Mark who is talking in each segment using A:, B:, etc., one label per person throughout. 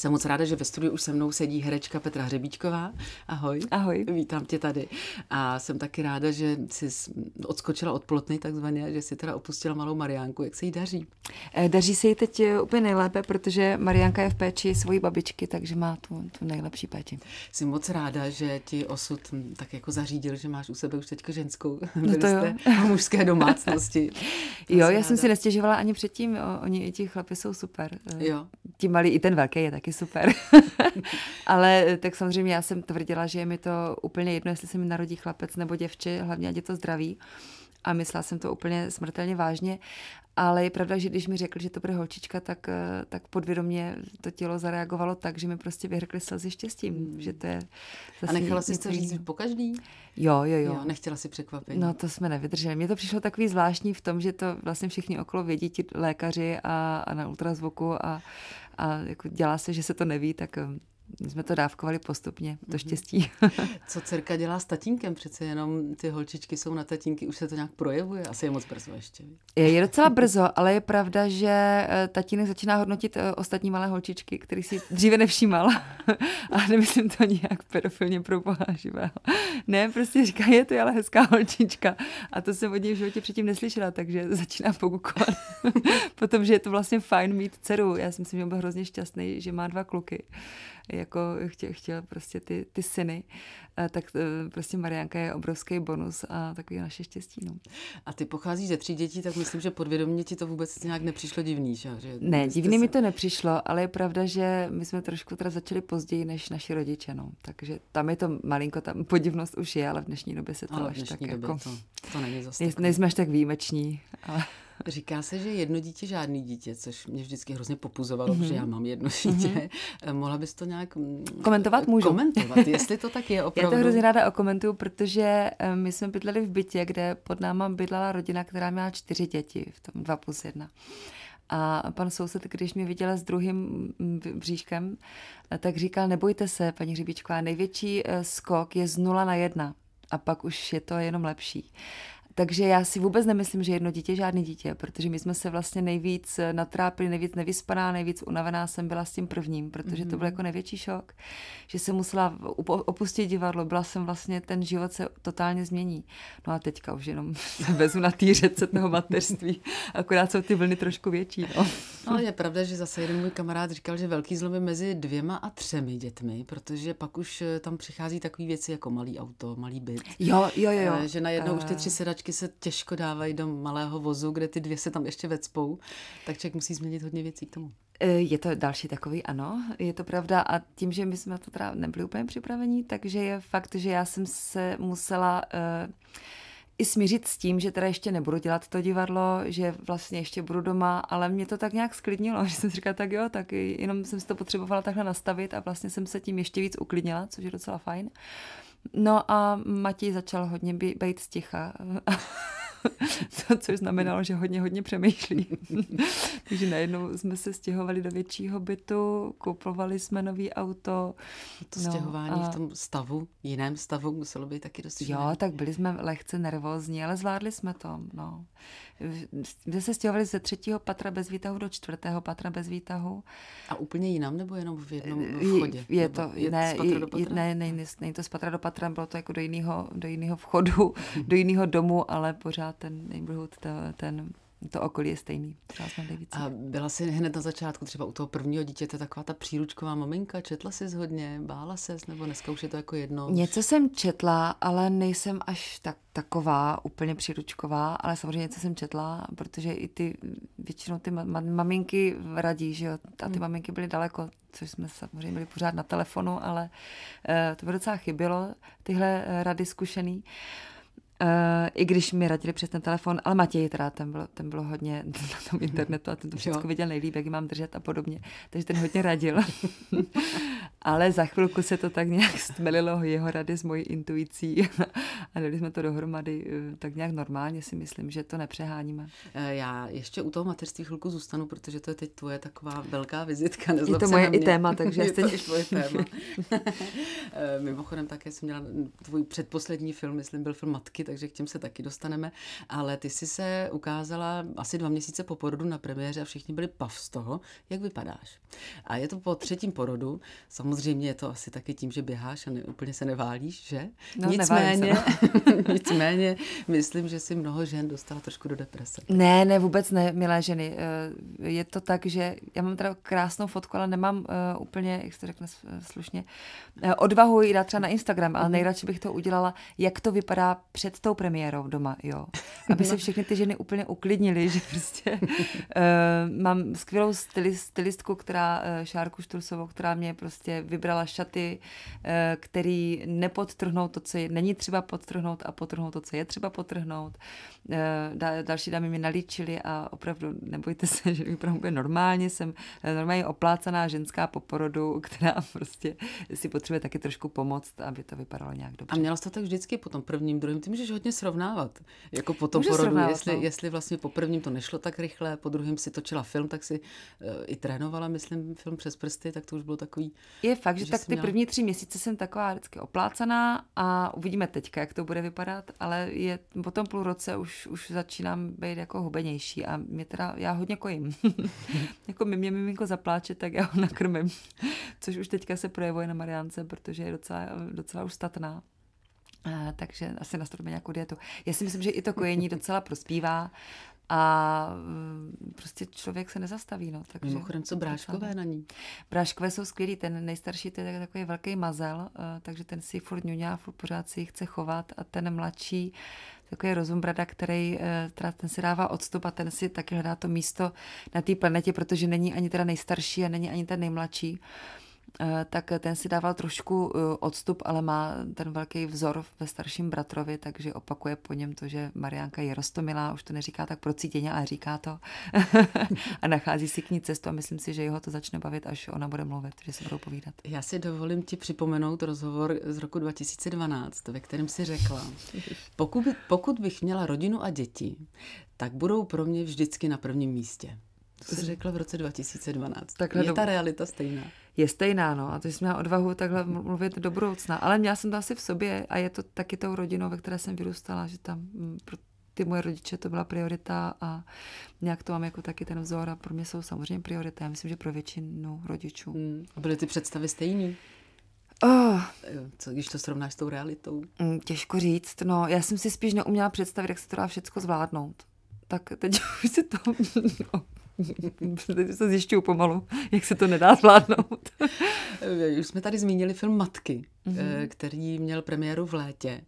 A: Jsem moc ráda, že ve studiu už se mnou sedí herečka Petra Hřebíčková. Ahoj. Ahoj. Vítám tě tady. A jsem taky ráda, že jsi odskočila od plotny takzvaně, že jsi teda opustila
B: malou Mariánku. Jak se jí daří? Eh, daří se jí teď eh, úplně nejlépe, protože Mariánka je v péči svojí babičky, takže má tu, tu nejlepší péči. Jsem moc ráda, že ti osud hm, tak
A: jako zařídil, že máš u sebe už teďka ženskou. No to jo.
B: mužské domácnosti.
A: jo, já ráda. jsem si
B: nestěžovala ani předtím. Oni i ti chlapi jsou super. Eh, jo. Ti malí, i ten velký je taky taky super. ale eh, tak samozřejmě já jsem tvrdila, že je mi to úplně jedno, jestli se mi narodí chlapec nebo děvče, hlavně ať je to zdraví. Uh, a myslela jsem to úplně smrtelně vážně, ale je pravda, že když mi řekl, že to bude holčička, tak, eh, tak podvědomě to tělo zareagovalo tak, že mi prostě vyhrkly slzy štěstím, hmm. že to je... A nechala jsi to říct po každý? Jo, jo, jo, jo. Nechtěla si překvapit. No to jsme nevydrželi. Mně to přišlo takový zvláštní v tom, že to vlastně všichni okolo vědí, ti lékaři a, a na ultrazvuku a, a jako dělá se, že se to neví, tak eh, jsme to dávkovali postupně, to mhm. štěstí. Co dcerka dělá s
A: tatínkem? Přece jenom ty holčičky jsou na tatínky, už se to nějak projevuje? Asi je moc brzo ještě.
B: Je, je docela brzo, ale je pravda, že eh, tatínek začíná hodnotit eh, ostatní malé holčičky, který si dříve nevšímal. A nemyslím to nějak pedofilně pro Ne, prostě říká, je to ale hezká holčička. A to jsem od něj v životě předtím neslyšela, takže začíná pokukovat. Potom, že je to vlastně fajn mít dceru. Já si myslím, že byl hrozně šťastný, že má dva kluky jako chtěl, chtěl prostě ty, ty syny, eh, tak eh, prostě Marianka je obrovský bonus a takový naše štěstí. No. A ty pocházíš ze tří dětí, tak myslím, že
A: podvědomě ti to vůbec nějak nepřišlo divný, že? že ne, divný se... mi
B: to nepřišlo, ale je pravda, že my jsme trošku teda začali později než naši rodiče, no. Takže tam je to malinko, tam podivnost už je, ale v dnešní době se to ale až tak jako... To, to není zase. Nejsme až tak výjimeční, ale...
A: Říká se, že jedno dítě, žádný dítě, což mě vždycky hrozně popuzovalo, mm-hmm. že já mám jedno mhm. dítě. Mm-hmm. Mohla bys to nějak mm, komentovat? Můžu. Komentovat, jestli to tak je opravdu. Já to hrozně
B: ráda okomentuju, protože eh, my jsme bydleli v bytě, kde pod náma bydlela rodina, která měla čtyři děti, v tom 2 plus 1. A pan soused, když mě viděla s druhým mm, bříškem, eh, tak říkal, nebojte se, paní Hřibičková, největší skok je z 0 na 1 a pak už je to jenom lepší. Takže já si vůbec nemyslím, že jedno dítě žádný dítě, protože my jsme se vlastně nejvíc natrápili, nejvíc nevyspaná, nejvíc unavená jsem byla s tím prvním, protože to byl mhm. jako největší šok, že jsem musela opustit divadlo, byla jsem vlastně, ten život se totálně změní. No a teďka už jenom se vezu na té řece toho mateřství, akorát jsou ty vlny trošku větší. No.
A: no. je pravda, že zase jeden můj kamarád říkal, že velký zlom je mezi dvěma a třemi dětmi, protože pak už eh, tam přichází takové věci jako malý auto, malý byt. Jo, jo, jo. Eh, že najednou už ty tři eh. sedačky taky se těžko dávají do malého vozu, kde ty dvě
B: se tam ještě vecpou, tak člověk musí změnit hodně věcí k tomu. E, je to další takový, ano, je to pravda. A tím, že my jsme to teda nebyli úplně připravení, takže je fakt, že já jsem se musela uh, i smířit s tím, že teda ještě nebudu dělat to divadlo, že vlastně ještě budu doma, ale mě to tak nějak sklidnilo, že jsem říkala, tak jo, tak jenom jsem si to potřebovala takhle nastavit a vlastně jsem se tím ještě víc uklidnila, což je docela fajn. Uh, No a Matěj začal hodně být sticha což znamenalo, že hodně, hodně přemýšlí. Takže najednou jsme se stěhovali do většího bytu, kupovali jsme nový auto. To no, stěhování a... v tom stavu, jiném stavu, muselo být taky dost jiné. Jo, tak byli jsme lehce nervózní, ale zvládli jsme to. No. Kde se stěhovali ze třetího patra bez výtahu do čtvrtého patra bez výtahu. A úplně jinam nebo jenom v jednom eh, vchodě? Je, je to, je ne, to do patra? ne, ne, ne, ne, to z patra do patra, bylo to jako do jiného, do jiného vchodu, do jiného domu, ale pořád ten neighborhood, to, ten to okolí je stejný. A byla jsi hned na začátku třeba u toho prvního dítěte taková ta příručková
A: maminka, četla jsi hodně, bála ses nebo dneska už je to jako jedno? Něco
B: jsem četla, ale nejsem až tak, taková úplně příručková, ale samozřejmě něco jsem četla, protože i ty většinou ty ma- ma- maminky radí, že jo, a ty hmm. maminky byly daleko, což jsme samozřejmě byli pořád na telefonu, ale uh, to by docela chybělo, tyhle uh, rady zkušený. Uh, Uh, I když mi radili přes ten telefon, ale Matěj teda, ten bylo, ten bylo hodně na tom internetu a ten to všechno viděl nejlíp, jak ji mám držet a podobně. Takže ten hodně radil. ale za chvilku se to tak nějak stmelilo jeho rady s mojí intuicí a dali jsme to dohromady eh, tak nějak normálně si myslím, že to nepřeháníme. Eh, já
A: ještě u toho mateřství chvilku zůstanu, protože to je teď tvoje taková velká vizitka. Je to moje i téma, takže je to tvoje téma. Eh, mimochodem také jsem měla tvůj předposlední film, myslím, byl film Matky, takže k těm se taky dostaneme, ale ty jsi se ukázala asi dva měsíce po porodu na premiéře a všichni byli pav z toho, jak vypadáš. A je to po třetím porodu, samozřejmě Samozřejmě je to asi taky tím, že běháš a ne, úplně se neválíš, že? No, nicméně, no. se. nicméně, myslím, že si mnoho žen dostala trošku do deprese. Ne,
B: ne, vůbec ne, milé ženy. Eh, je to tak, že já mám teda krásnou fotku, ale nemám eh, úplně, jak se řekne eh, slušně, odvahu ji dát třeba na Instagram, ale mhm. nejradši bych to udělala, jak to vypadá před tou premiérou doma, jo. Aby se všechny ty ženy úplně uklidnily, že prostě mám skvělou stylistku, která Šárku Štursovou, která mě prostě vybrala šaty, eh, které nepodtrhnou to, co je, není třeba podtrhnout a potrhnout to, co je třeba potrhnout. Eh, další dámy mi nalíčily a opravdu nebojte se, že vypadám úplně normálně, jsem eh, normálně oplácaná ženská po porodu, která prostě si potřebuje taky trošku pomoct, aby to vypadalo nějak dobře. A měla jste to tak vždycky
A: po tom prvním, druhým ty můžeš hodně srovnávat. Jako po tom Může porodu, jestli, no. jestli vlastně po prvním to nešlo tak rychle, po druhém si točila film, tak si i trénovala, myslím, film přes prsty, tak to už bylo
B: takový. Je je fakt, že, že tak ty měla... první tři měsíce jsem taková vždycky oplácaná a uvidíme teďka, jak to bude vypadat, ale je, po tom půl roce už, už začínám být jako hubenější a mě teda, já hodně kojím. jako mi mě miminko zapláče, tak já ho nakrmím, což už teďka se projevuje na Mariance, protože je docela, docela už statná. A, takže asi nastavíme nějakou dietu. Já si myslím, že i to kojení docela prospívá, a mm, prostě člověk se nezastaví. No, takže Mimochodem, co bráškové na ní? Bráškové jsou skvělí, ten nejstarší to je takový velký mazel, eh, takže ten si furt ňuňá, furt pořád si chce chovat a ten mladší, takový rozumbrada, který eh, ten si dává odstup a ten si taky hledá to místo na té planetě, protože není ani teda nejstarší a není ani ten nejmladší. Eh, tak ten si dával trošku eh, odstup, ale má ten velký vzor ve starším bratrovi, takže opakuje po něm to, že Mariánka je rostomilá, už to neříká tak procítěně, ale říká to a nachází si k ní cestu a myslím si, že jeho to začne bavit, až ona bude mluvit, že se budou povídat.
A: Já si dovolím ti připomenout rozhovor z roku 2012, ve kterém si řekla, pokud, pokud bych měla rodinu a děti, tak budou pro mě vždycky na prvním místě. To jsi řekla v
B: roce 2012. Takhle je do... ta
A: realita stejná?
B: Je stejná, no. A to, že měla odvahu takhle mluvit do budoucna. Ale měla jsem to asi v sobě a je to taky tou rodinou, ve které jsem vyrůstala, že tam mm, pro ty moje rodiče to byla priorita a nějak to mám jako taky ten vzor a pro mě jsou samozřejmě priorita. Já myslím, že pro většinu rodičů. Hmm. A byly ty představy stejný? Oh. Co když to srovnáš s tou realitou? Mm, těžko říct. No, já jsem si spíš neuměla představit, jak se to dá všechno zvládnout. Tak teď už si to no. Teď se zjišťuju pomalu, jak se to nedá zvládnout.
A: Už jsme tady zmínili film Matky. Eh, mhm. který měl premiéru v létě.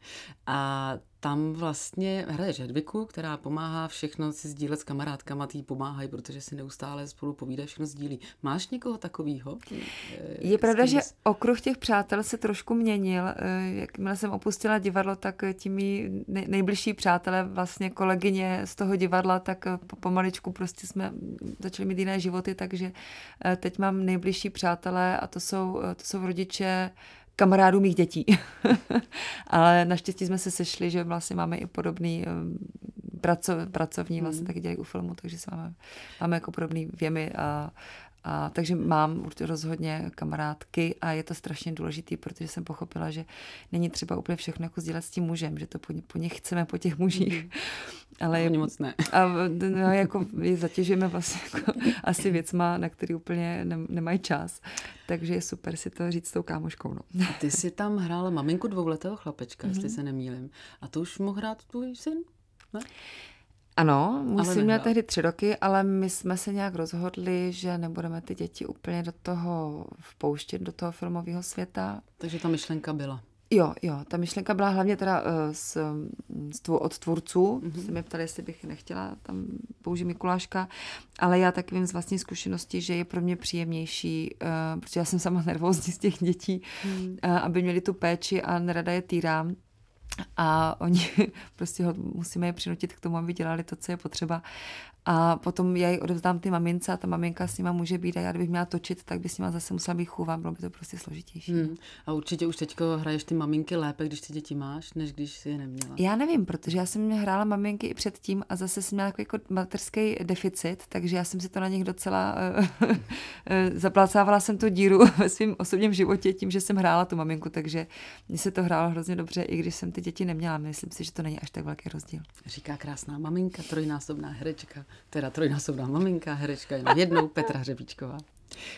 A: A tam vlastně hraje Žedviku, která pomáhá všechno si sdílet s kamarádkama, ty pomáhají, protože si neustále spolu povídají, všechno sdílí. Máš někoho takového? Eh,
B: Je pravda, že okruh těch přátel se trošku měnil. Eh, jakmile jsem opustila divadlo, tak ti mý nejbližší přátelé, vlastně kolegyně z toho divadla, tak pomaličku prostě jsme začali mít jiné životy, takže teď mám nejbližší přátelé a to jsou, to jsou rodiče kamarádů mých dětí. Ale naštěstí jsme se sešli, že vlastně máme i podobný ehm, pracovní, vlastně hmm. taky dělají u filmu, takže se máme, máme jako podobný věmy a, a, takže mám rozhodně kamarádky a je to strašně důležitý, protože jsem pochopila, že není třeba úplně všechno jako sdílet s tím mužem, že to po, po nich chceme, po těch mužích. Mhm. Ale no, je moc ne. A no, jako je zatěžujeme vlastně jako, asi věcma, na který úplně ne, nemají čas. Takže je super si to říct s tou kámoškou. No. Ty jsi tam hrála maminku dvouletého chlapečka, mm-hmm. jestli mhm. se nemýlím. A to už mohl hrát tvůj syn? Ne? Ano, můj syn měl tehdy tři roky, ale my jsme se nějak rozhodli, že nebudeme ty děti úplně do toho vpouštět, do toho filmového světa.
A: Takže ta myšlenka byla.
B: Jo, jo, ta myšlenka byla hlavně teda uh, s, z tvů, od tvůrců, mm-hmm. se mě ptali, jestli bych nechtěla tam použít Mikuláška, ale já tak vím z vlastní zkušenosti, že je pro mě příjemnější, uh, protože já jsem sama nervózní z těch dětí, mm. uh, aby měli tu péči a nerada je týrám, a oni prostě ho musíme je přinutit k tomu, aby dělali to, co je potřeba. A potom já ji odevzdám ty mamince a ta maminka s nima může být a já kdybych měla točit, tak by s nima zase musela být chůva, bylo by to prostě složitější.
A: Hmm. A určitě už teďko hraješ ty maminky lépe, když ty děti máš, než když si je neměla. Já
B: nevím, protože já jsem hrála maminky i předtím a zase jsem měla takový jako materský deficit, takže já jsem si to na nich docela eh, eh, zaplácávala jsem tu díru ve svém osobním životě tím, že jsem hrála tu maminku, takže mi se to hrálo hrozně dobře, i když jsem ty děti neměla. Myslím si, že to není až tak velký rozdíl.
A: Říká krásná maminka, trojnásobná herečka teda trojnásobná maminka, herečka jenom jednou, Petra Hřebíčková.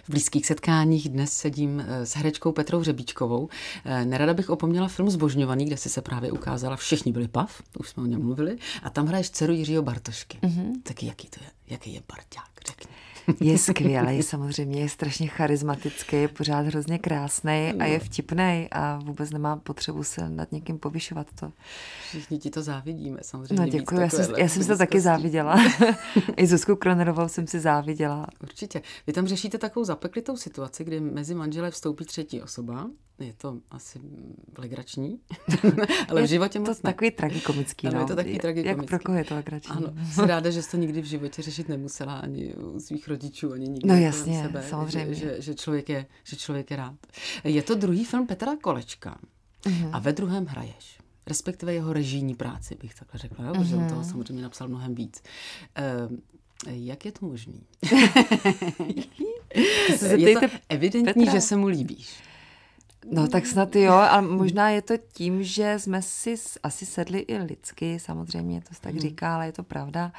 B: V blízkých setkáních dnes
A: sedím eh, s herečkou Petrou Řebíčkovou. Eh, nerada bych opomněla film Zbožňovaný, kde si se právě ukázala Všichni byli pav, už jsme o něm mluvili, a tam hraješ dceru Jiřího Bartošky. Mm-hmm. Tak jaký to je? Jaký je Barťák? Řekni. Je skvělý,
B: samozřejmě je strašně charismatický, je pořád hrozně krásný a je vtipný a vůbec nemá potřebu se nad někým povyšovat to.
A: Všichni ti to závidíme, samozřejmě. No děkuji, já jsem, já jsem se to taky záviděla. I Zuzku Kronerovou jsem si záviděla. Určitě. Vy tam řešíte takovou zapeklitou situaci, kdy mezi manžele vstoupí třetí osoba, je to asi legrační, ale v životě moc to ne. takový tragikomický. Ano, no. je to takový tragikomický. Jak pro koho je to legrační? Ano, jsem ráda, že jste nikdy v životě řešit nemusela ani u svých rodičů, ani nikdy no, jasně, sebe, samozřejmě. Že, že, že, člověk je, že člověk je rád. Je to druhý film Petra Kolečka uh-huh. a ve druhém hraješ respektive jeho režijní práci, bych takhle řekla, jo? Uh-huh. on mhm. toho samozřejmě napsal mnohem víc. Uh,
B: jak je to možný?
A: je to evidentní, Petra. že se
B: mu líbíš. No tak snad jo, ale možná je to tím, že jsme si asi sedli i lidsky, samozřejmě to se tak mhm. říká, ale je to pravda.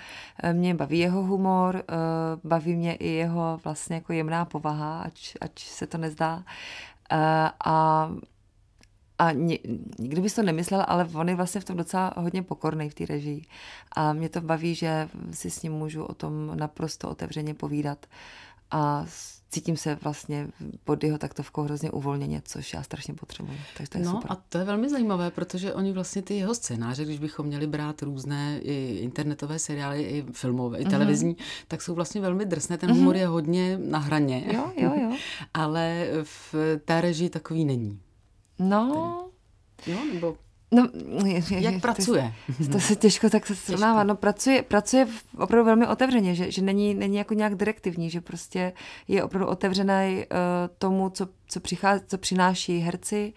B: Eh, mě baví jeho humor, eh, baví mě i jeho vlastně jako jemná povaha, ač, ač se to nezdá. Eh, a a nikdy bys to nemyslel, ale on je vlastně v tom docela hodně pokorný v té režii. A mě to baví, že si s ním můžu o tom naprosto otevřeně povídat. A cítím se vlastně pod jeho taktovkou hrozně uvolněně, což já strašně potřebuji. Takže to je no super. a
A: to je velmi zajímavé, protože oni vlastně ty jeho scénáře, když bychom měli brát různé i internetové seriály, i filmové, i mhm. televizní, mm-hmm. tak jsou vlastně velmi drsné. Ten mm-hmm. humor je hodně na hraně. Jo, jo, jo. Ale v té režii takový není.
B: No. Tady. Jo, nebo No, je, je, Jak je, pracuje? To, to se těžko tak se srovnává. No, pracuje, pracuje opravdu velmi otevřeně, že, že není, není jako nějak direktivní, že prostě je opravdu otevřený uh, eh, tomu, co, co, přichází, co přináší herci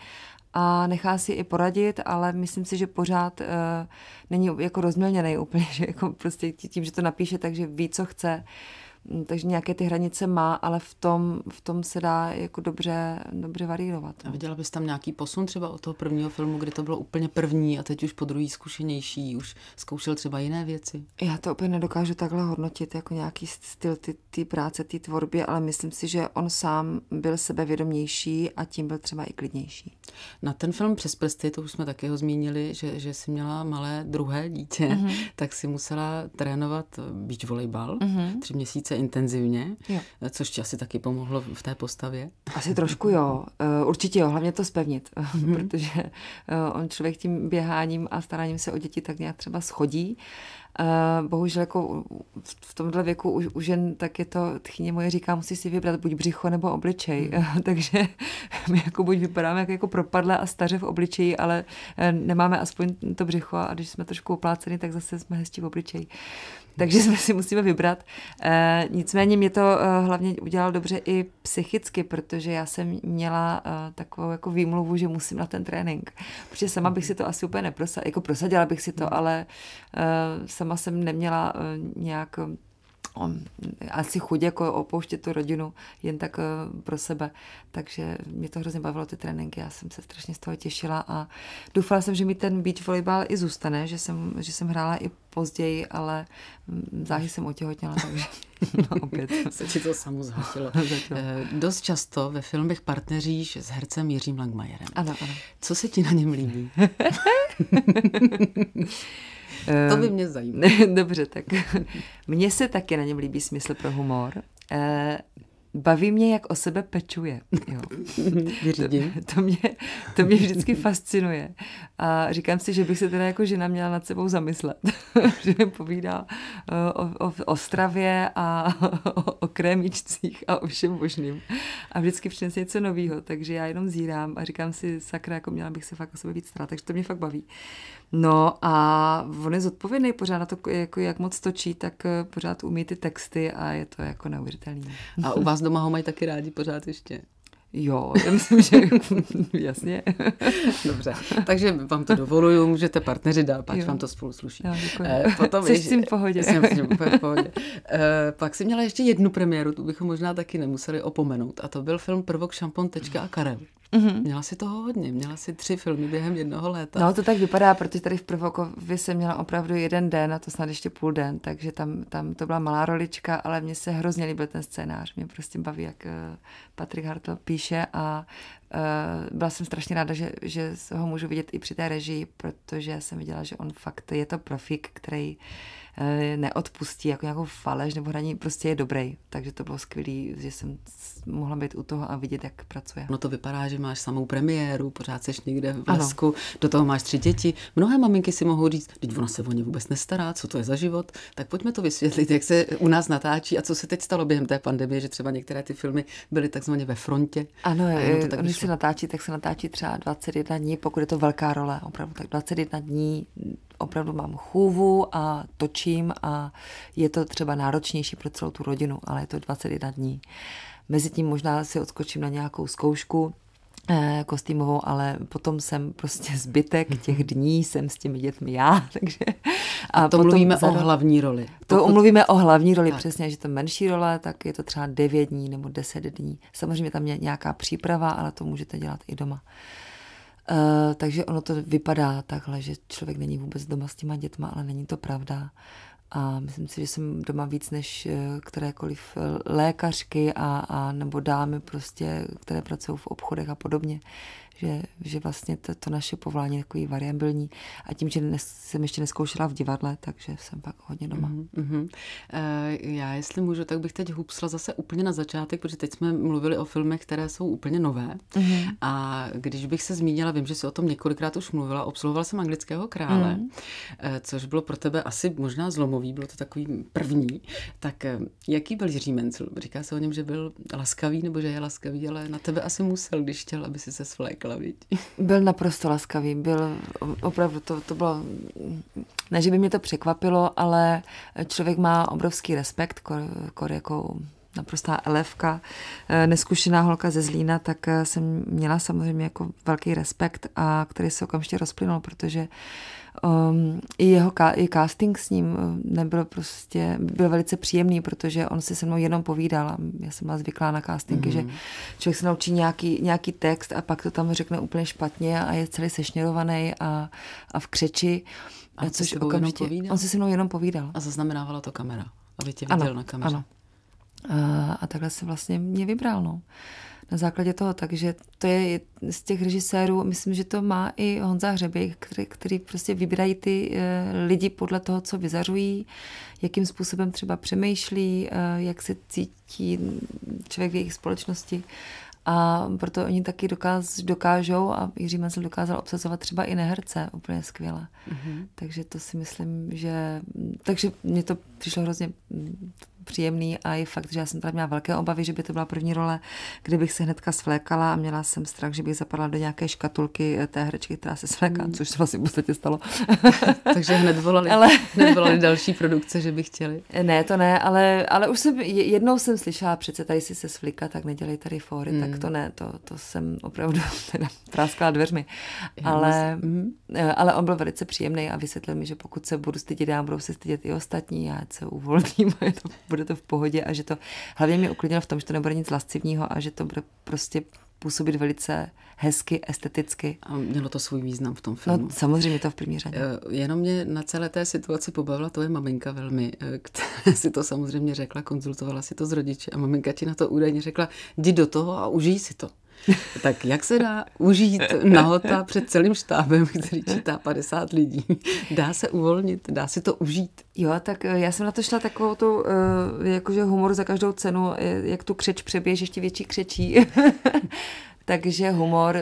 B: a nechá si i poradit, ale myslím si, že pořád uh, není jako rozmělněný úplně, že jako prostě tím, že to napíše, takže ví, co chce. Uh, Mm, takže nějaké ty hranice má, ale v tom, v tom se dá jako dobře, dobře varírovat. No. A
A: viděla bys tam nějaký posun třeba od toho prvního filmu, kde to bylo úplně první a teď už po druhý zkušenější, už zkoušel třeba jiné věci?
B: Já to úplně nedokážu takhle hodnotit, jako nějaký styl ty práce, ty tvorby, ale myslím si, že on sám byl sebevědomější a tím byl třeba i klidnější. Na ten film Přes prsty, to už jsme taky ho zmínili, že,
A: že jsi měla malé druhé dítě, mm-hmm. tak si musela trénovat beach volejbal mm-hmm. tři měsíce více intenzivně, jo. což ti asi taky pomohlo v té postavě. Asi trošku
B: jo, eh, určitě jo, hlavně to zpevnit, mm-hmm. protože eh, on člověk tím běháním a staráním se o děti tak nějak třeba schodí. Eh, bohužel jako v tomhle věku už, už jen tak je to, tchyně moje říká, musí si vybrat buď břicho nebo obličej, mm. takže my jako buď vypadáme jak jako propadlé a staře v obličeji, ale nemáme aspoň to břicho a když jsme trošku opláceni, tak zase jsme hezčí v obličeji takže jsme si musíme vybrat. E, nicméně mě to e, hlavně udělalo dobře i psychicky, protože já jsem měla e, takovou jako výmluvu, že musím na ten trénink. Protože sama bych si to asi úplně neprosadila, jako prosadila bych si to, mhm. ale e, sama jsem neměla e, nějak on asi chudě jako opouštět tu rodinu jen tak eh, pro sebe. Takže mě to hrozně bavilo ty tréninky, já jsem se strašně z toho těšila a doufala jsem, že mi ten beach volejbal i zůstane, že jsem, že jsem hrála i později, ale mm, záhy jsem otěhotněla, takže
A: no, opět. se ti to samo zhatilo. Eh, dost často ve filmech partneříš s hercem Jiřím Langmajerem. Ano, ano. Co se ti na něm líbí?
B: To ehm, by mě zajímalo. Dobře, tak mně se taky na něm líbí smysl pro humor. Ehm, baví mě, jak o sebe pečuje. Jo. To, to, mě, to mě vždycky fascinuje. A říkám si, že bych se teda jako žena měla nad sebou zamyslet. že mi povídá eh, o, o, o stravě a o, o krémičcích a o všem možným. A vždycky přinese něco nového. Takže já jenom zírám a říkám si, sakra, jako měla bych se fakt o sebe víc starat. Takže to mě fakt baví. Uh, No a on je zodpovědný pořád na to, jako jak moc točí, tak eh, pořád umí ty texty a je to jako neuvěřitelný. A u vás doma ho mají taky rádi pořád ještě? Jo, já myslím, že
A: jasně. Dobře, takže vám to dovoluju, můžete partneři dál, pač vám to spolu sluší. Jo, eh, Potom Jsi ještě, s tím v pohodě. Jsem s tím v pohodě. Eh, pak si měla ještě jednu premiéru, tu bychom možná taky nemuseli opomenout, a to byl film Prvok, šampon, tečka a Karel. Mm-hmm. Měla si toho hodně, měla si tři filmy během jednoho léta.
B: No to tak vypadá, protože tady v Prvokově jsem měla opravdu jeden den a to snad ještě půl den, takže tam, tam to byla malá rolička, ale mně se hrozně líbil ten scénář. Mě prostě baví, jak eh, Patrik Hartl píše a uh, byla jsem strašně ráda, že, že ho můžu vidět i při té režii, protože jsem viděla, že on fakt je to profik, který uh, Eh, neodpustí jako nějakou faleš nebo hraní, prostě je dobrý. Takže to bylo skvělé, že jsem mohla být u toho a vidět, jak pracuje. No to vypadá, že máš samou premiéru, pořád seš někde v lesku, ano. do toho máš tři děti. Mnohé
A: maminky si mohou říct, teď ona se o ně vůbec nestará, co to je za život, tak pojďme to vysvětlit, jak se u nás natáčí a co se teď stalo během té pandemie, že třeba některé ty filmy byly takzvaně ve frontě. Ano, eh, tak když se
B: natáčí, tak se natáčí třeba 21 dní, pokud je to velká role, opravdu tak 21 dní opravdu mám chůvu a točím a je to třeba náročnější pro celou tu rodinu, ale je to 21 dní. Mezitím možná si odskočím na nějakou zkoušku, eh, kostýmovou, ale potom jsem prostě zbytek těch dní jsem s těmi dětmi já, takže... A, a to mluvíme o hlavní roli. To Pokud... mluvíme o hlavní roli, tak. přesně, že to menší role, tak je to třeba 9 dní nebo 10 dní. Samozřejmě tam je nějaká příprava, ale to můžete dělat i doma. Eh, takže ono to vypadá takhle, že člověk není vůbec doma s těma dětma, ale není to pravda. A myslím si, že jsem doma víc než eh, kterékoliv eh, lékařky a, a nebo dámy prostě, které pracují v obchodech a podobně že, že vlastně to, to naše povolání je takový variabilní a tím, že dnes, jsem ještě neskoušela v divadle, takže jsem pak hodně doma. Mm-hmm.
A: E, já, jestli můžu, tak bych teď hupsla zase úplně na začátek, protože teď jsme mluvili o filmech, které jsou úplně nové mm-hmm. a když bych se zmínila, vím, že jsi o tom několikrát už mluvila, obsluhovala jsem anglického krále, mm. hmm což bylo pro tebe asi možná zlomový, bylo to takový první, tak eh, jaký byl Jiří Mencel? Říká se o něm, že byl laskavý, nebo že je laskavý, ale na tebe asi musel, když chtěl, aby si se svlékl laskavý.
B: Byl naprosto laskavý, byl opravdu, to, to bylo, ne, že by mě to překvapilo, ale člověk má obrovský respekt k, kor jako naprostá elevka, eh, neskušená holka ze Zlína, tak eh, jsem měla samozřejmě jako velký respekt, a který se okamžitě rozplynul, protože um, i jeho ka- i casting s ním eh, nebyl prostě, byl velice příjemný, protože on si se mnou jenom povídal a já jsem byla zvyklá na castingy, mm-hmm. že mhm. člověk se naučí nějaký, nějaký text a pak to tam řekne úplně špatně a je celý sešněrovaný a, a v křeči. A což okamžitě, on si se mnou jenom povídal. A
A: zaznamenávala to kamera, aby tě viděl ano, na kameru.
B: A, a takhle se vlastně mě vybral, no. Na základě toho, takže to je z těch režisérů, myslím, že to má i Honza Hřebík, který, který prostě vybírají ty eh, lidi podle toho, co vyzařují, jakým způsobem třeba přemýšlí, eh, jak se cítí člověk v jejich společnosti. A proto oni taky dokáz, dokážou, a Jiří Menzel dokázal obsazovat třeba i neherce úplně skvěle. Mm-hmm. Takže to si myslím, že... Takže mě to přišlo hrozně příjemný a i fakt, že já jsem tam měla velké obavy, že by to byla první role, kdybych se hnedka svlékala a měla jsem strach, že bych zapadla do nějaké škatulky eh, té herečky, která se svléká, mm. což se vlastně v podstatě stalo. Takže hned volali, ale... hned volali další produkce, že by chtěli. Eh, ne, to ne, ale, ale už jsem, jednou jsem slyšela přece tady si se svlíka, tak nedělej tady fóry, mm. tak hmm. to ne, to, to jsem opravdu teda tráskala dveřmi. Ale, mm. ale on byl velice příjemný a vysvětlil mi, že pokud se budu stydět, já budu se stydět i ostatní, já se uvolním, to bude bude to v pohodě a že to hlavně mě uklidnilo v tom, že to nebude nic lascivního a že to bude prostě působit velice hezky, esteticky. A mělo to svůj význam v tom no, filmu. No, samozřejmě to v první řadě. Eh,
A: jenom mě na celé té situaci pobavila tvoje maminka velmi, eh, která si to samozřejmě řekla, konzultovala si to s rodiči a maminka ti na to údajně řekla, jdi do toho a užij si to. Tak jak se dá užít nahota před celým štábem, který čítá 50 lidí?
B: Dá se uvolnit, dá se to užít? Jo, tak eh, já jsem na to šla takovou tu, eh, jakože humor za každou cenu, eh, jak tu křeč přeběž, ještě větší křečí. Takže humor,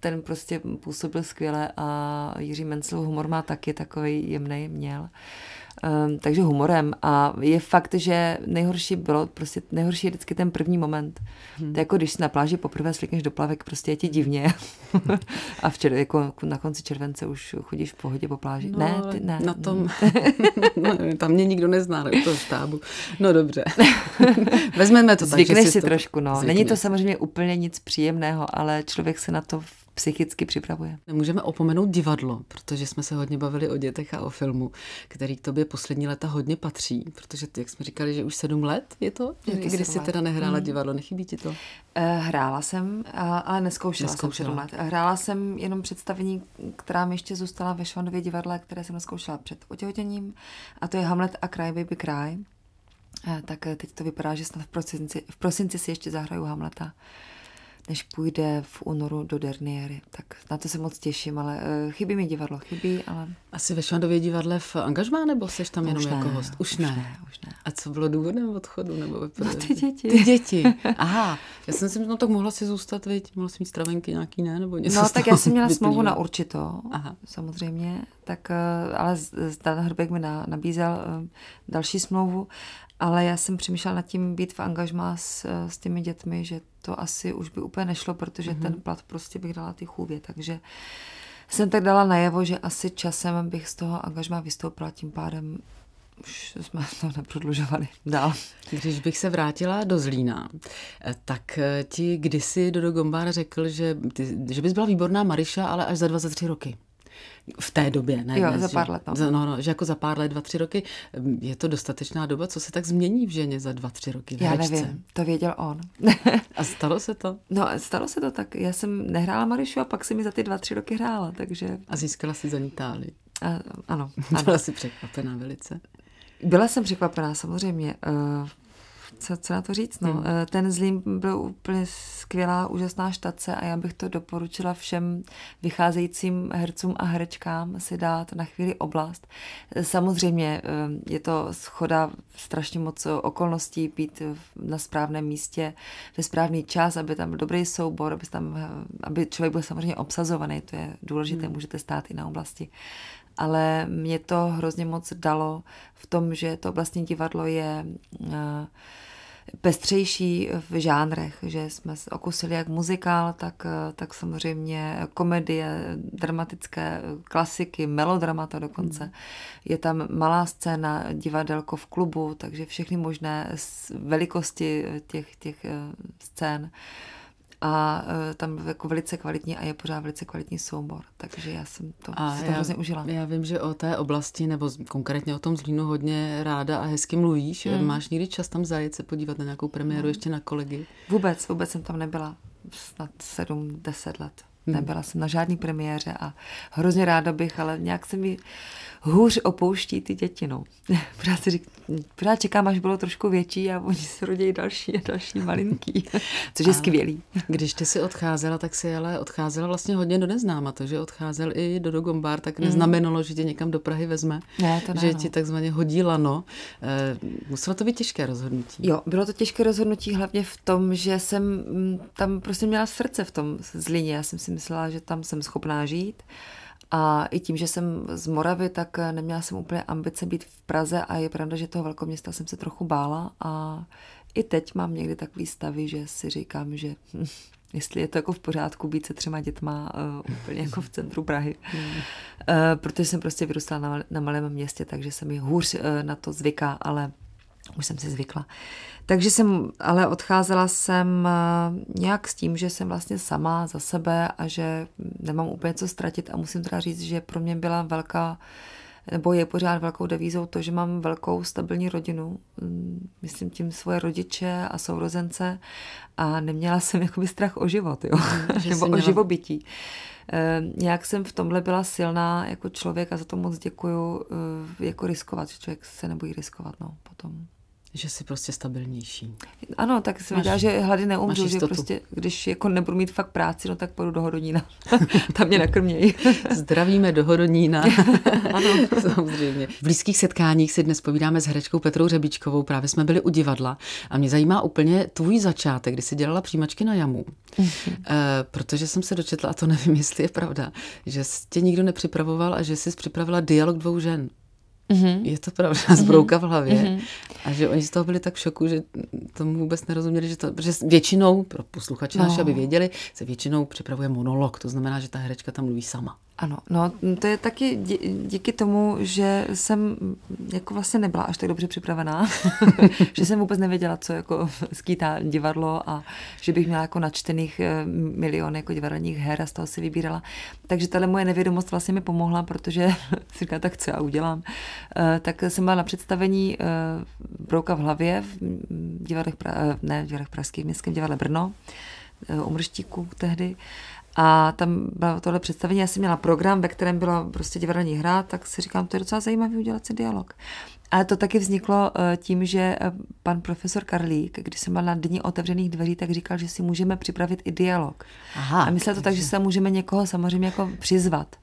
B: ten prostě působil skvěle a Jiří Mencel humor má taky takový jemný měl. Um, takže humorem. A je fakt, že nejhorší bylo, prostě nejhorší je vždycky ten první moment. Hmm. To je jako když si na pláži poprvé slikneš do plavek, prostě je ti divně. a včer, jako na konci července už chodíš v pohodě po pláži. No, ne, ty ne. Na tom, hmm. no, tam mě nikdo nezná, ale to štábu. No dobře.
A: Vezmeme to tak, Zvykneš si, to... trošku, no. Zvykneš. Není to
B: samozřejmě úplně nic příjemného, ale člověk se na to psychicky připravuje.
A: Nemůžeme opomenout divadlo, protože jsme se hodně bavili o dětech a o filmu, který k tobě poslední leta hodně patří, protože ty, jak jsme říkali, že už sedm let je to, Taky kdy jsi let. teda nehrála hmm. divadlo, nechybí ti to?
B: Eh, hrála jsem, ale neskoušela, neskoušela. jsem sedm let. Hrála jsem jenom představení, která mi ještě zůstala ve Švandově divadle, které jsem neskoušela před otěhotěním, a to je Hamlet a Cry Baby Cry. Eh, tak teď to vypadá, že snad v prosinci, v prosinci si ještě zahraju Hamleta než půjde v únoru do Derniery. Tak na to se moc těším, ale eh, chybí mi divadlo, chybí, ale... Asi ve Švandově divadle v angažmá, nebo seš tam no, jenom ne, jako host? Už, už ne. ne. Už ne. A co bylo důvodem
A: odchodu? Nebo no, ty děti. Ty děti. Aha, já jsem si no tak mohla si zůstat, viď? Mohla si mít stravenky nějaký, ne? Nebo něco no tak já jsem měla smlouvu na
B: určito, Aha. samozřejmě, tak, eh, ale Dan Hrbek mi na, nabízel eh, další smlouvu ale já jsem přemýšlela nad tím být v angažmá s, eh, s těmi dětmi, že to asi už by úplně nešlo, protože mm-hmm. ten plat prostě bych dala ty chůvě. Takže jsem tak dala najevo, že asi časem bych z toho angažmá vystoupila, tím pádem už jsme to neprodlužovali dál.
A: Když bych se vrátila do Zlína, eh, tak eh, ti kdysi do Gombár řekl, že, ty, že bys byla výborná Mariša, ale až za 23 roky. V té době, ne? Jo, dnes, za pár let. No. no, no, že jako za pár let, dva, tři roky, mm, je to dostatečná doba, co se tak změní v ženě
B: za dva, tři roky? Já hračce? nevím, to věděl on. a stalo se to? No, stalo se to tak. Já jsem nehrála Marišu a pak si mi za ty dva, tři roky hrála, takže... A získala si za ní táli. A, ano, ano. Byla si překvapená velice. Byla jsem překvapená, samozřejmě. Eh, co, co na to říct, no. Hmm. Eh, ten Zlín byl úplně skvělá, úžasná štace a já bych to doporučila všem vycházejícím hercům a herečkám si dát na chvíli oblast. Eh, samozřejmě eh, je to schoda strašně moc okolností, být na správném místě ve správný čas, aby tam byl dobrý soubor, aby, tam, aby člověk byl samozřejmě obsazovaný, to je důležité, hmm. můžete stát i na oblasti ale mě to hrozně moc dalo v tom, že to oblastní divadlo je uh, pestřejší v žánrech, že jsme okusili jak muzikál, tak, eh, tak samozřejmě komedie, dramatické eh, klasiky, melodrama dokonce. Hmm. Je tam malá scéna, divadelko v klubu, takže všechny možné velikosti eh, těch, těch scén a eh, tam jako velice kvalitní a je pořád velice kvalitní soubor. Takže já jsem to, a si to já, hrozně užila. Já vím,
A: že o té oblasti, nebo konkrétně o tom Zlínu hodně ráda a hezky mluvíš. Mm. Máš někdy čas
B: tam zajet se podívat na nějakou premiéru mm. ještě na kolegy? Vůbec, vůbec jsem tam nebyla. Snad 7-10 let. Mm. Nebyla jsem na žádný premiéře a hrozně ráda bych, ale nějak se mi hůř opouští ty děti. No. Pořád, čekám, až bylo trošku větší a oni se rodí další a další malinký, což je a skvělý. Když ty si odcházela,
A: tak si ale odcházela vlastně hodně do neznáma. To, že odcházel i do Dogombár, tak mm. neznamenalo, mm. že tě někam do Prahy vezme, ne, to ne, že no. ti takzvaně hodí lano. Eh, muselo to být těžké rozhodnutí.
B: Jo, bylo to těžké rozhodnutí hlavně v tom, že jsem mm, tam prostě měla srdce v tom zlině. Já jsem si myslela, že tam jsem schopná žít. A i tím, že jsem z Moravy, tak eh, neměla jsem úplně ambice být v Praze a je pravda, že toho velkoměsta jsem se trochu bála a i teď mám někdy takový stavy, že si říkám, že hm, jestli je to jako v pořádku být se třema dětma uh, úplně jako v centru Prahy. Uh, protože jsem prostě vyrůstala na, na malém městě, takže se mi hůř uh, na to zvyká, ale už jsem si zvykla. Takže jsem, ale odcházela jsem eh, nějak s tím, že jsem vlastně sama za sebe a že nemám úplně co ztratit a musím teda říct, že pro mě byla velká, nebo je pořád velkou devízou to, že mám velkou stabilní rodinu, mm, myslím tím svoje rodiče a sourozence a neměla jsem jakoby strach o život, jo? Mhm, že nebo měla... o živobytí. Eh, nějak jsem v tomhle byla silná jako člověk a za to moc děkuju, eh, jako riskovat, že člověk se nebojí riskovat, no, potom. Že jsi prostě stabilnější. Ano, tak se vydá, že hlady neumřu, že prostě, když jako nebudu mít fakt práci, no tak půjdu do Hodonína. Tam mě nakrmějí. Zdravíme do Hodonína.
A: ano. Samozřejmě. V blízkých setkáních si dnes povídáme s herečkou Petrou Řebičkovou. Právě jsme byli u divadla a mě zajímá úplně tvůj začátek, kdy jsi dělala přijímačky na jamu. E, protože jsem se dočetla, a to nevím, jestli je pravda, že tě nikdo nepřipravoval a že jsi připravila dialog dvou žen. Mm-hmm. Je to pravda, mm-hmm. zbrouka mm-hmm. v hlavě. Mm-hmm. A že oni z toho byli tak v šoku, že tomu vůbec nerozuměli, že to, protože většinou, pro posluchače no. naše, aby věděli, se většinou připravuje monolog, to znamená, že ta herečka tam mluví sama.
B: Ano, no to je taky dí, díky tomu, že jsem jako vlastně nebyla až tak dobře připravená, že jsem vůbec nevěděla, co jako skýtá divadlo a že bych měla jako načtených eh, milion jako divadelních her a z toho si vybírala. Takže tahle moje nevědomost vlastně mi pomohla, protože si říkala, tak co já udělám. Eh, tak jsem byla na představení eh, Brouka v hlavě v divadlech, pra, ne, v divadlech pražských, v Městském divadle Brno, umrštíku tehdy. A tam bylo tohle představení, já jsem měla program, ve kterém byla prostě divadelní hra, tak si říkám, to je docela zajímavý udělat si dialog. Ale to taky vzniklo eh, tím, že eh, pan profesor Karlík, když jsem byla na dní otevřených dveří, tak říkal, že si můžeme připravit i dialog. Aha, a myslel to tak, že se můžeme někoho samozřejmě jako přizvat.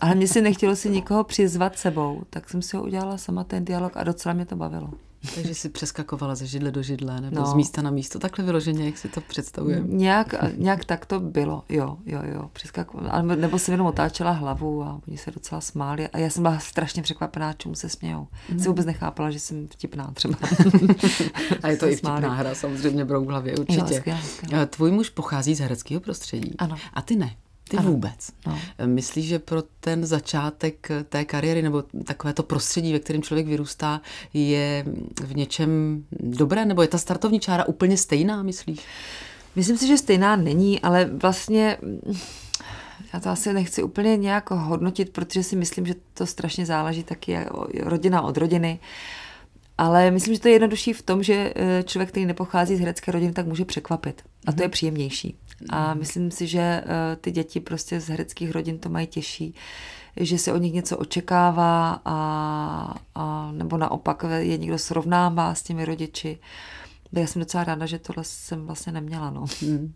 B: Ale mě si nechtělo si nikoho přizvat sebou, tak jsem si ho udělala sama ten dialog a docela mě to bavilo.
A: Takže si přeskakovala
B: ze židle do židle nebo no. z místa na místo, takhle vyloženě, jak si to představuje. Mm, nějak, nějak tak to bylo, jo, jo, jo. Přeskakovala, nebo jsem jenom otáčela hlavu a oni se docela smáli a já jsem byla strašně překvapená, čemu se smějou. Mm. Jsem vůbec nechápala, že jsem vtipná třeba. a je to i vtipná smáli. hra, samozřejmě, brou v hlavě, určitě. Jo, skvěle, skvěle. Tvůj muž pochází z hereckého prostředí.
A: Ano. A ty ne. Ty ano. vůbec. No. E, myslíš, že pro ten začátek e, té kariéry nebo takové to prostředí, ve kterém člověk vyrůstá, je v něčem
B: dobré? Nebo je ta startovní čára úplně stejná, myslíš? Myslím si, že stejná není, ale vlastně já to asi nechci úplně nějak hodnotit, protože si myslím, že to strašně záleží taky rodina od rodiny ale myslím, že to je jednodušší v tom, že eh, člověk, který nepochází z herecké rodiny, tak může překvapit. A to je mhm. příjemnější. A mhm. myslím si, že eh, ty děti prostě z hereckých rodin to mají těžší, že se o nich něco očekává, a, a, nebo naopak je někdo srovnává s těmi rodiči. Já jsem docela ráda, že tohle jsem vlastně neměla. No. Hmm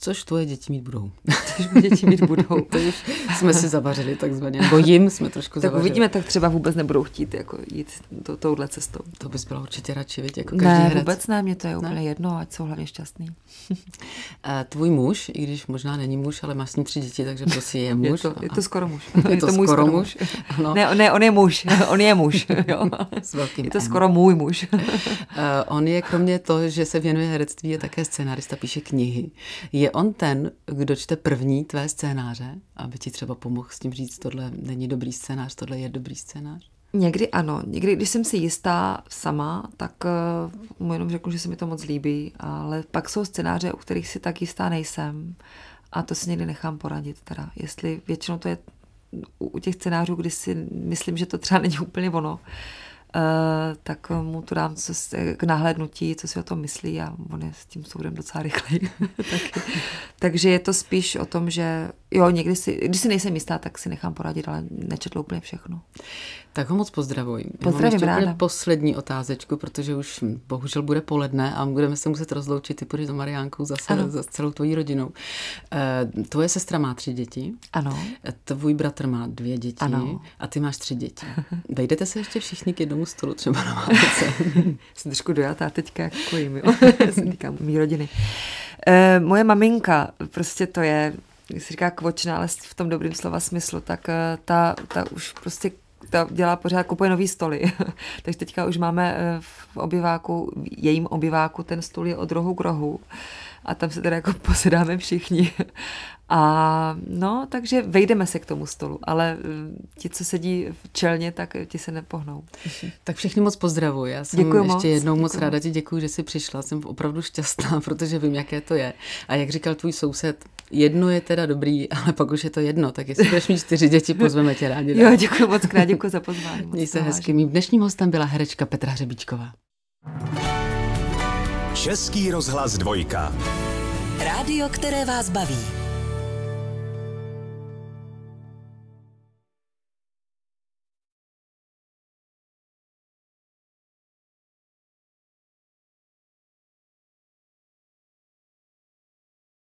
B: což tvoje děti mít budou. což děti mít budou, to už jsme si zavařili takzvaně, nebo jim jsme trošku tak zavařili. Tak uvidíme, tak třeba vůbec nebudou chtít jako jít to, touhle cestou. To bys byla určitě radši, vidět, jako každý ne, hrad. vůbec ne, mě to je úplně ne. jedno, ať jsou hlavně šťastný.
A: Eh, tvůj muž, i když možná není muž, ale má s ním tři děti, takže prostě je muž. Je to, je to skoro muž. Je to, je to můj skoro muž. muž.
B: Ano. Ne, ne, on je muž, on je muž. Jo. S velkým je to M. skoro
A: můj muž. Eh, on je kromě toho, že se věnuje herectví, je také scenarista, píše knihy. Je on ten, kdo čte první tvé scénáře, aby ti třeba pomohl s tím říct, tohle není dobrý scénář, tohle je dobrý scénář?
B: Někdy ano. Někdy, když jsem si jistá sama, tak uh, mu jenom řeknu, že se mi to moc líbí, ale pak jsou scénáře, u kterých si tak jistá nejsem a to si někdy nechám poradit. Teda. Jestli většinou to je u těch scénářů, kdy si myslím, že to třeba není úplně ono, Eh, tak mu to dám co, k nahlédnutí, co si o tom myslí a on je s tím soudem docela rychlej. Takže je to spíš o tom, že jo, někdy si, když si nejsem jistá, tak si nechám poradit, ale nečetl úplně všechno.
A: Tak ho moc pozdravuji. Pozdravím Já ráda. poslední otázečku, protože už hm, bohužel bude poledne a budeme se muset rozloučit. i půjdeš za Mariánkou zase ano. za celou tvojí rodinou. E, tvoje sestra má tři děti. Ano. Tvůj bratr má dvě děti. Ano. A ty máš
B: tři děti. Vejdete se ještě všichni k jednomu stolu třeba na Vánoce. Jsem trošku dojatá teďka jako jim, jo. mý rodiny. E, moje maminka, prostě to je, jak se říká kvočná, ale v tom dobrým slova smyslu, tak eh, ta, ta už prostě ta dělá pořád, kupuje nový stoly. Takže teďka už máme eh, v obyváku, jejím obyváku ten stůl je od rohu k rohu a tam se teda jako posedáme všichni. A no, takže vejdeme se k tomu stolu, ale eh, ti, co sedí v čelně, tak ti se nepohnou. Tak všechny moc pozdravuji. Já jsem děkuju ještě moc, jednou moc děkuju. ráda ti
A: děkuji, že jsi přišla. Jsem opravdu šťastná, protože vím, jaké to je. A jak říkal tvůj soused, Jedno je teda dobrý, ale pak už je to jedno, tak jestli budeš mít čtyři děti, pozveme tě rádi. Jo, děkuji moc krát, děkuji za pozvání. Měj se hezky. Mým dnešním hostem byla herečka Petra Hřebíčková.
B: Český rozhlas dvojka. Rádio, které vás baví.